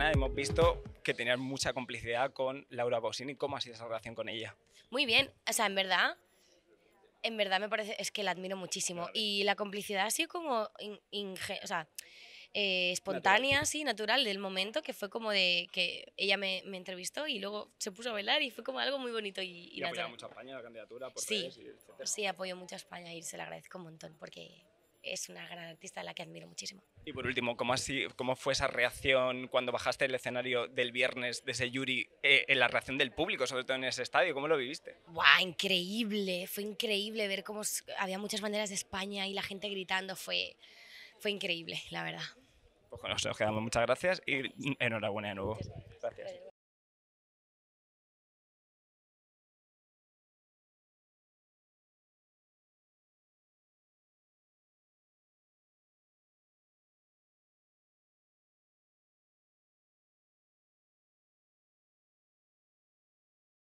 hemos visto que tenías mucha complicidad con Laura ¿y ¿Cómo ha sido esa relación con ella? Muy bien, o sea, en verdad, en verdad me parece, es que la admiro muchísimo. Y la complicidad ha sido como, o sea, eh, espontánea, natural. sí, natural, del momento, que fue como de que ella me, me, entrevistó y luego se puso a bailar y fue como algo muy bonito. Y, y, mucho España la candidatura, por sí, sí, apoyó mucho a España y se la agradezco un montón porque es una gran artista a la que admiro muchísimo. Y por último, ¿cómo, así, cómo fue esa reacción cuando bajaste el escenario del viernes de ese Yuri, eh, en la reacción del público, sobre todo en ese estadio? ¿Cómo lo viviste? ¡Guau! Increíble, fue increíble ver cómo había muchas banderas de España y la gente gritando, fue, fue increíble, la verdad. Pues bueno, nos quedamos, muchas gracias y enhorabuena de nuevo. Gracias.